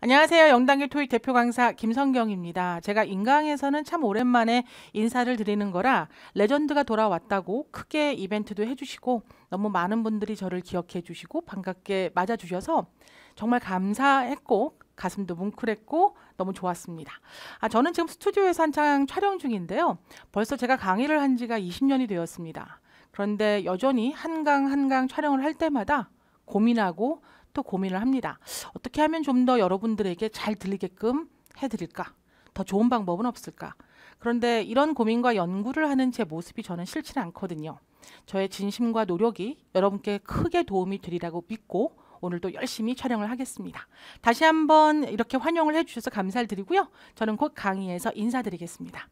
안녕하세요. 영단길 토익 대표 강사 김성경입니다. 제가 인강에서는 참 오랜만에 인사를 드리는 거라 레전드가 돌아왔다고 크게 이벤트도 해주시고 너무 많은 분들이 저를 기억해 주시고 반갑게 맞아주셔서 정말 감사했고 가슴도 뭉클했고 너무 좋았습니다. 아, 저는 지금 스튜디오에서 한창 촬영 중인데요. 벌써 제가 강의를 한 지가 20년이 되었습니다. 그런데 여전히 한강 한강 촬영을 할 때마다 고민하고 또 고민을 합니다. 어떻게 하면 좀 더 여러분들에게 잘 들리게끔 해드릴까? 더 좋은 방법은 없을까? 그런데 이런 고민과 연구를 하는 제 모습이 저는 싫지 않거든요. 저의 진심과 노력이 여러분께 크게 도움이 되리라고 믿고 오늘도 열심히 촬영을 하겠습니다. 다시 한번 이렇게 환영을 해주셔서 감사드리고요. 저는 곧 강의에서 인사드리겠습니다.